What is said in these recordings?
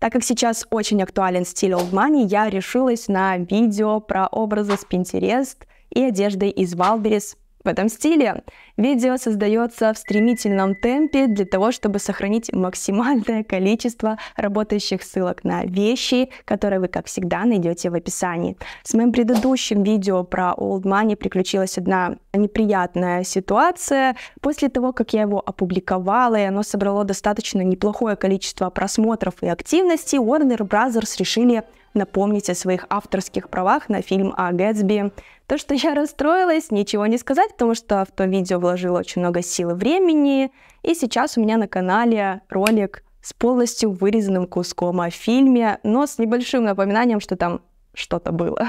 Так как сейчас очень актуален стиль Old Money, я решилась на видео про образы с Pinterest и одеждой из Валберес в этом стиле видео создается в стремительном темпе для того, чтобы сохранить максимальное количество работающих ссылок на вещи, которые вы, как всегда, найдете в описании. С моим предыдущим видео про Old Money приключилась одна неприятная ситуация. После того, как я его опубликовала, и оно собрало достаточно неплохое количество просмотров и активности, Warner Bros. решили напомнить о своих авторских правах на фильм о «А, Гэтсби. То, что я расстроилась, ничего не сказать, потому что в то видео вложила очень много сил и времени. И сейчас у меня на канале ролик с полностью вырезанным куском о фильме, но с небольшим напоминанием, что там что-то было.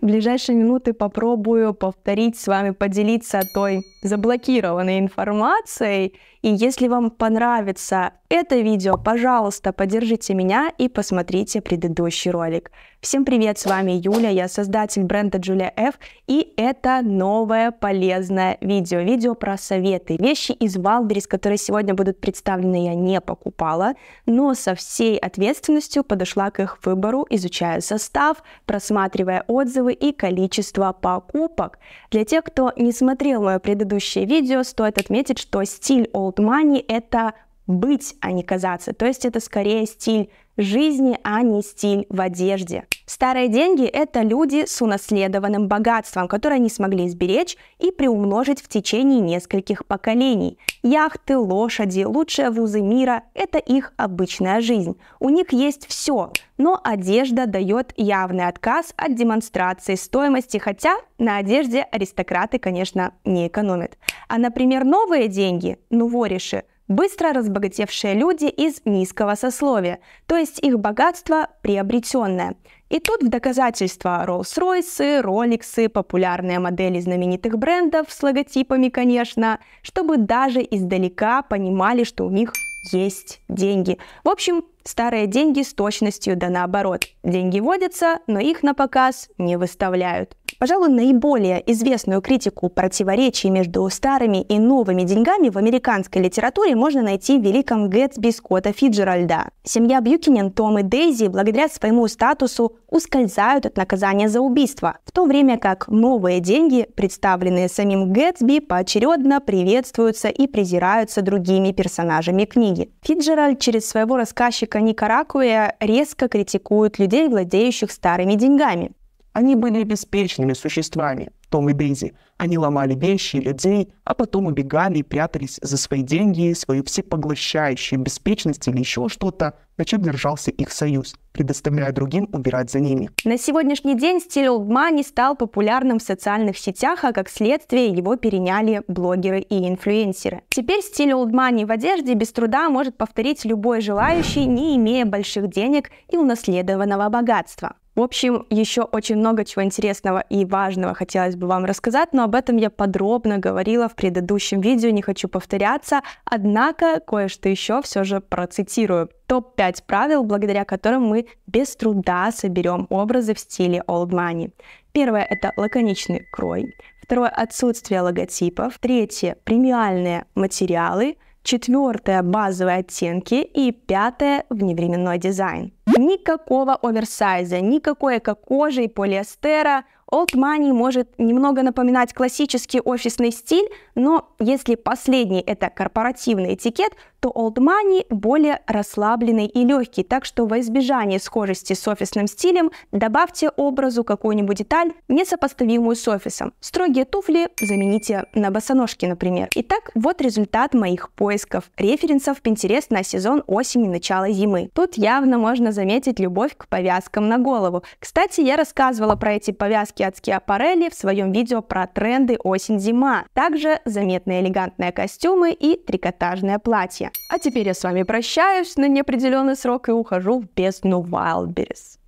В ближайшие минуты попробую повторить с вами, поделиться той заблокированной информацией. И если вам понравится это видео, пожалуйста, поддержите меня и посмотрите предыдущий ролик. Всем привет, с вами Юля, я создатель бренда Julia F, и это новое полезное видео. Видео про советы. Вещи из Валберис, которые сегодня будут представлены, я не покупала, но со всей ответственностью подошла к их выбору, изучая состав, просматривая просматривая отзывы и количество покупок. Для тех, кто не смотрел мое предыдущее видео, стоит отметить, что стиль Old Money — это быть, а не казаться. То есть это скорее стиль жизни, а не стиль в одежде. Старые деньги – это люди с унаследованным богатством, которое они смогли сберечь и приумножить в течение нескольких поколений. Яхты, лошади, лучшие вузы мира – это их обычная жизнь. У них есть все, но одежда дает явный отказ от демонстрации стоимости, хотя на одежде аристократы, конечно, не экономят. А, например, новые деньги, ну вориши быстро разбогатевшие люди из низкого сословия, то есть их богатство приобретенное. И тут в доказательство Rolls-Royce, Rolex, популярные модели знаменитых брендов с логотипами, конечно, чтобы даже издалека понимали, что у них есть деньги. В общем, Старые деньги с точностью, да наоборот. Деньги водятся, но их на показ не выставляют. Пожалуй, наиболее известную критику противоречий между старыми и новыми деньгами в американской литературе можно найти в «Великом Гэтсби» Скотта Фиджеральда. Семья Бьюкинен, Том и Дейзи, благодаря своему статусу, ускользают от наказания за убийство, в то время как новые деньги, представленные самим Гэтсби, поочередно приветствуются и презираются другими персонажами книги. Фиджеральд через своего рассказчика Республика Никарагуя резко критикует людей, владеющих старыми деньгами. Они были беспечными существами, том и Дейзи. Они ломали вещи и людей, а потом убегали и прятались за свои деньги, свою всепоглощающую беспечность или еще что-то, на чем держался их союз, предоставляя другим убирать за ними. На сегодняшний день стиль олдма не стал популярным в социальных сетях, а как следствие его переняли блогеры и инфлюенсеры. Теперь стиль олдмани в одежде без труда может повторить любой желающий, не имея больших денег и унаследованного богатства. В общем, еще очень много чего интересного и важного хотелось бы вам рассказать, но об этом я подробно говорила в предыдущем видео, не хочу повторяться. Однако кое-что еще все же процитирую. Топ-5 правил, благодаря которым мы без труда соберем образы в стиле Old Money. Первое – это лаконичный крой. Второе – отсутствие логотипов. Третье – премиальные материалы. Четвертое – базовые оттенки. И пятое – вневременной дизайн. Никакого оверсайза, никакой эко-кожи и полиэстера, Old Money может немного напоминать классический офисный стиль, но если последний – это корпоративный этикет, то Old Money более расслабленный и легкий, так что во избежание схожести с офисным стилем добавьте образу какую-нибудь деталь, несопоставимую с офисом. Строгие туфли замените на босоножки, например. Итак, вот результат моих поисков референсов Pinterest на сезон осени начала зимы. Тут явно можно заметить любовь к повязкам на голову. Кстати, я рассказывала про эти повязки азиатские аппарели в своем видео про тренды осень-зима. Также заметные элегантные костюмы и трикотажное платье. А теперь я с вами прощаюсь на неопределенный срок и ухожу в бездну Wildberries.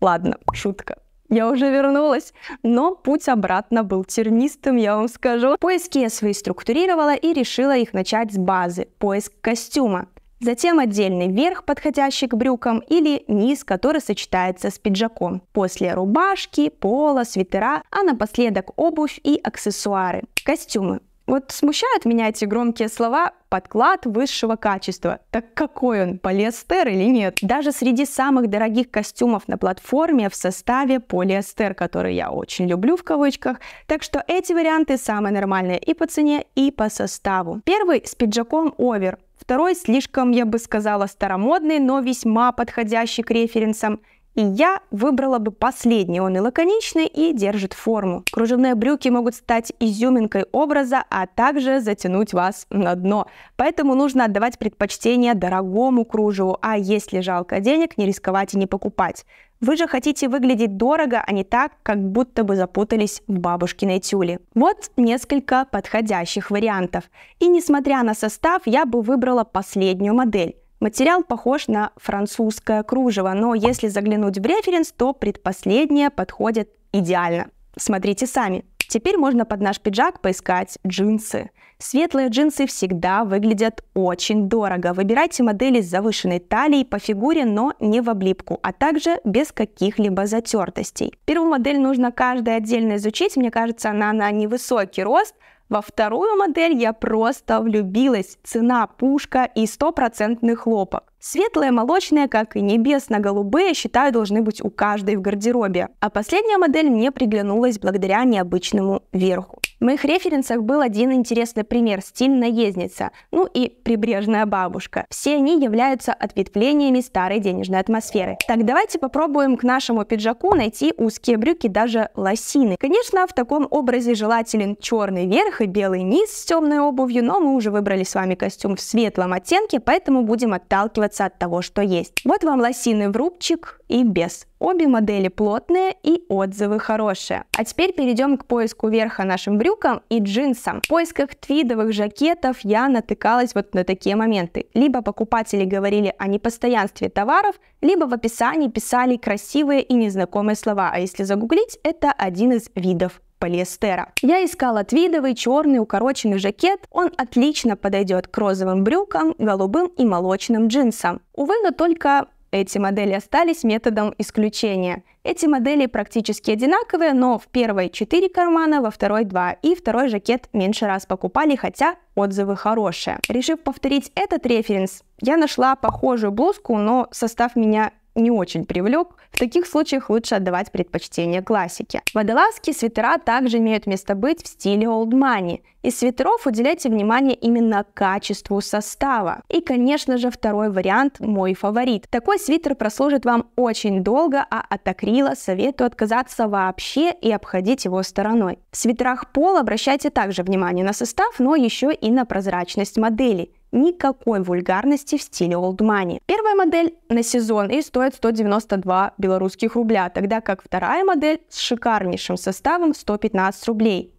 Ладно, шутка. Я уже вернулась, но путь обратно был тернистым, я вам скажу. Поиски я свои структурировала и решила их начать с базы – поиск костюма. Затем отдельный верх, подходящий к брюкам, или низ, который сочетается с пиджаком. После рубашки, пола, свитера, а напоследок обувь и аксессуары. Костюмы. Вот смущают меня эти громкие слова подклад высшего качества. Так какой он, полиэстер или нет? Даже среди самых дорогих костюмов на платформе в составе полиэстер, который я очень люблю в кавычках. Так что эти варианты самые нормальные и по цене, и по составу. Первый с пиджаком овер. Второй слишком, я бы сказала, старомодный, но весьма подходящий к референсам – и я выбрала бы последний, он и лаконичный, и держит форму. Кружевные брюки могут стать изюминкой образа, а также затянуть вас на дно. Поэтому нужно отдавать предпочтение дорогому кружеву, а если жалко денег, не рисковать и не покупать. Вы же хотите выглядеть дорого, а не так, как будто бы запутались в бабушкиной тюле. Вот несколько подходящих вариантов. И несмотря на состав, я бы выбрала последнюю модель. Материал похож на французское кружево, но если заглянуть в референс, то предпоследнее подходит идеально. Смотрите сами. Теперь можно под наш пиджак поискать джинсы. Светлые джинсы всегда выглядят очень дорого. Выбирайте модели с завышенной талией по фигуре, но не в облипку, а также без каких-либо затертостей. Первую модель нужно каждой отдельно изучить. Мне кажется, она на невысокий рост, во вторую модель я просто влюбилась. Цена пушка и стопроцентный хлопок. Светлые, молочные, как и небесно-голубые, считаю, должны быть у каждой в гардеробе. А последняя модель мне приглянулась благодаря необычному верху. В моих референсах был один интересный пример – стиль наездница, ну и прибрежная бабушка. Все они являются ответвлениями старой денежной атмосферы. Так, давайте попробуем к нашему пиджаку найти узкие брюки, даже лосины. Конечно, в таком образе желателен черный верх и белый низ с темной обувью, но мы уже выбрали с вами костюм в светлом оттенке, поэтому будем отталкиваться от того, что есть. Вот вам лосины в рубчик и без Обе модели плотные и отзывы хорошие. А теперь перейдем к поиску верха нашим брюкам и джинсам. В поисках твидовых жакетов я натыкалась вот на такие моменты. Либо покупатели говорили о непостоянстве товаров, либо в описании писали красивые и незнакомые слова. А если загуглить, это один из видов полиэстера. Я искала твидовый черный укороченный жакет. Он отлично подойдет к розовым брюкам, голубым и молочным джинсам. Увы, но только эти модели остались методом исключения. Эти модели практически одинаковые, но в первой 4 кармана, во второй 2, и второй жакет меньше раз покупали, хотя отзывы хорошие. Решив повторить этот референс, я нашла похожую блузку, но состав меня не очень привлек, в таких случаях лучше отдавать предпочтение классике. Водолазки свитера также имеют место быть в стиле old money. Из свитеров уделяйте внимание именно качеству состава. И, конечно же, второй вариант – мой фаворит. Такой свитер прослужит вам очень долго, а от акрила советую отказаться вообще и обходить его стороной. В свитерах пол обращайте также внимание на состав, но еще и на прозрачность модели – никакой вульгарности в стиле Old Money. Первая модель на сезон и стоит 192 белорусских рубля, тогда как вторая модель с шикарнейшим составом 115 рублей.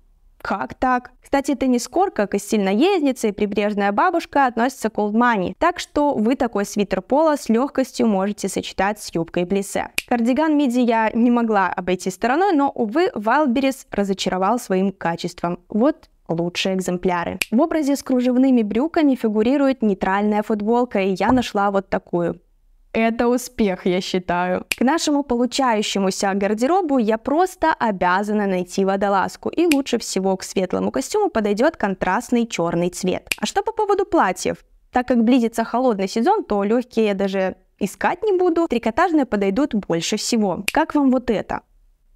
Как так? Кстати, это не теннискор, а как и сильноездница и прибрежная бабушка, относятся к old money, так что вы такой свитер пола с легкостью можете сочетать с юбкой блисе. Кардиган миди я не могла обойти стороной, но, увы, Валберис разочаровал своим качеством. Вот лучшие экземпляры. В образе с кружевными брюками фигурирует нейтральная футболка, и я нашла вот такую. Это успех, я считаю. К нашему получающемуся гардеробу я просто обязана найти водолазку. И лучше всего к светлому костюму подойдет контрастный черный цвет. А что по поводу платьев? Так как близится холодный сезон, то легкие я даже искать не буду. Трикотажные подойдут больше всего. Как вам вот это?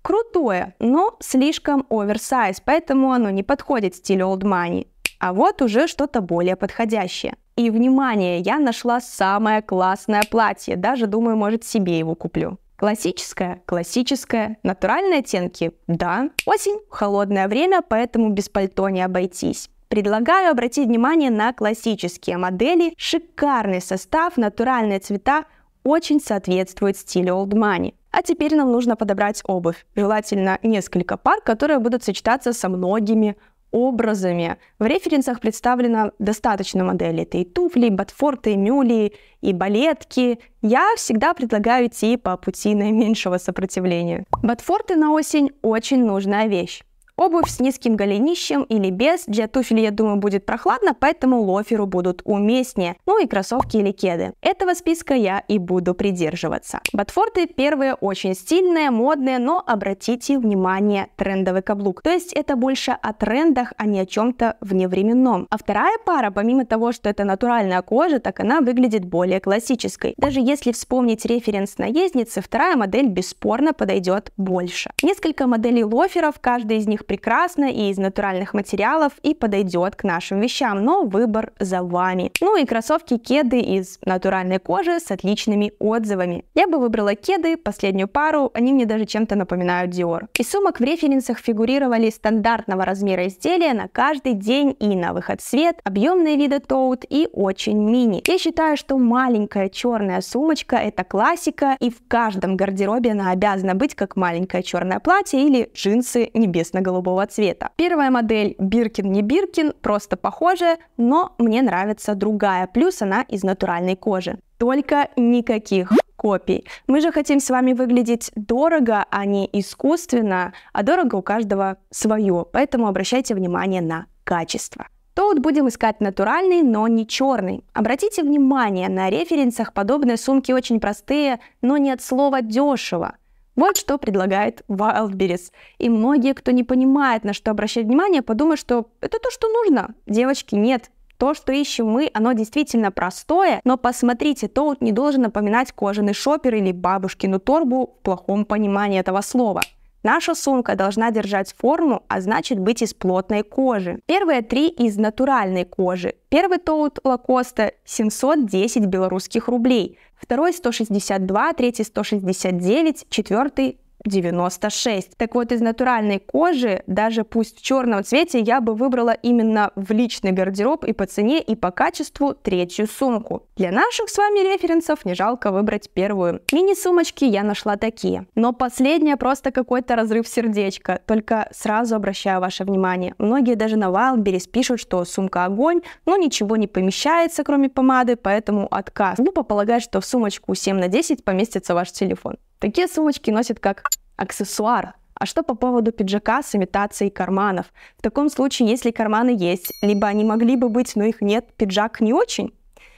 крутое, но слишком оверсайз, поэтому оно не подходит стилю Old Money. А вот уже что-то более подходящее. И внимание, я нашла самое классное платье, даже думаю, может себе его куплю. Классическое, классическое, натуральные оттенки, да. Осень, холодное время, поэтому без пальто не обойтись. Предлагаю обратить внимание на классические модели. Шикарный состав, натуральные цвета очень соответствует стилю Old Money. А теперь нам нужно подобрать обувь, желательно несколько пар, которые будут сочетаться со многими образами. В референсах представлено достаточно моделей. Это и туфли, и ботфорты, и мюли, и балетки. Я всегда предлагаю идти по пути наименьшего сопротивления. Ботфорты на осень очень нужная вещь. Обувь с низким голенищем или без, для туфель, я думаю, будет прохладно, поэтому лоферу будут уместнее, ну и кроссовки или кеды. Этого списка я и буду придерживаться. Ботфорты первые очень стильные, модные, но обратите внимание, трендовый каблук. То есть это больше о трендах, а не о чем-то вневременном. А вторая пара, помимо того, что это натуральная кожа, так она выглядит более классической. Даже если вспомнить референс наездницы, вторая модель бесспорно подойдет больше. Несколько моделей лоферов, каждая из них прекрасно и из натуральных материалов и подойдет к нашим вещам, но выбор за вами. Ну и кроссовки кеды из натуральной кожи с отличными отзывами. Я бы выбрала кеды, последнюю пару, они мне даже чем-то напоминают Dior. И сумок в референсах фигурировали стандартного размера изделия на каждый день и на выход свет, объемные виды тоут и очень мини. Я считаю, что маленькая черная сумочка это классика и в каждом гардеробе она обязана быть как маленькое черное платье или джинсы небесно-голубого голубого цвета. Первая модель Биркин не Биркин, просто похожая, но мне нравится другая, плюс она из натуральной кожи. Только никаких копий. Мы же хотим с вами выглядеть дорого, а не искусственно, а дорого у каждого свое, поэтому обращайте внимание на качество. Тут будем искать натуральный, но не черный. Обратите внимание, на референсах подобные сумки очень простые, но не от слова дешево. Вот что предлагает Wildberries. И многие, кто не понимает, на что обращать внимание, подумают, что это то, что нужно. Девочки, нет. То, что ищем мы, оно действительно простое, но посмотрите, тоут не должен напоминать кожаный шопер или бабушкину торбу в плохом понимании этого слова. Наша сумка должна держать форму, а значит быть из плотной кожи. Первые три из натуральной кожи. Первый тоут Лакоста 710 белорусских рублей, второй 162, третий 169, четвертый 96. Так вот, из натуральной кожи, даже пусть в черном цвете, я бы выбрала именно в личный гардероб и по цене, и по качеству третью сумку. Для наших с вами референсов не жалко выбрать первую. Мини-сумочки я нашла такие. Но последняя просто какой-то разрыв сердечка. Только сразу обращаю ваше внимание. Многие даже на Wildberries пишут, что сумка огонь, но ничего не помещается, кроме помады, поэтому отказ. Глупо полагать, что в сумочку 7 на 10 поместится ваш телефон. Такие сумочки носят как аксессуар. А что по поводу пиджака с имитацией карманов? В таком случае, если карманы есть, либо они могли бы быть, но их нет, пиджак не очень.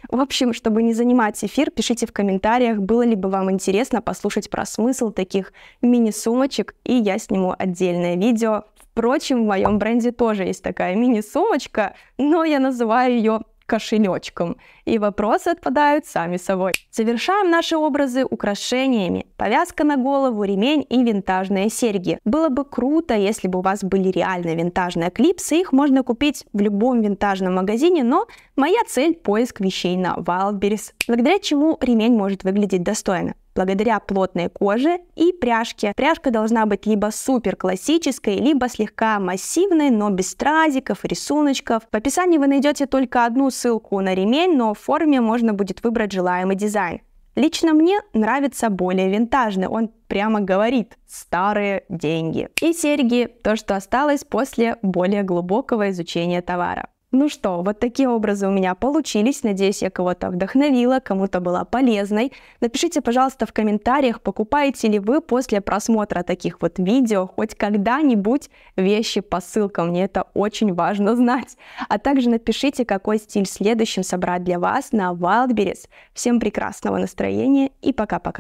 В общем, чтобы не занимать эфир, пишите в комментариях, было ли бы вам интересно послушать про смысл таких мини-сумочек, и я сниму отдельное видео. Впрочем, в моем бренде тоже есть такая мини-сумочка, но я называю ее кошелечком и вопросы отпадают сами собой. Завершаем наши образы украшениями. Повязка на голову, ремень и винтажные серьги. Было бы круто, если бы у вас были реально винтажные клипсы, их можно купить в любом винтажном магазине, но моя цель поиск вещей на Wildberries, благодаря чему ремень может выглядеть достойно благодаря плотной коже и пряжке. Пряжка должна быть либо супер классической, либо слегка массивной, но без стразиков, рисуночков. В описании вы найдете только одну ссылку на ремень, но в форме можно будет выбрать желаемый дизайн. Лично мне нравится более винтажный, он прямо говорит «старые деньги». И серьги – то, что осталось после более глубокого изучения товара. Ну что, вот такие образы у меня получились. Надеюсь, я кого-то вдохновила, кому-то была полезной. Напишите, пожалуйста, в комментариях, покупаете ли вы после просмотра таких вот видео хоть когда-нибудь вещи по ссылкам. Мне это очень важно знать. А также напишите, какой стиль следующим собрать для вас на Wildberries. Всем прекрасного настроения и пока-пока.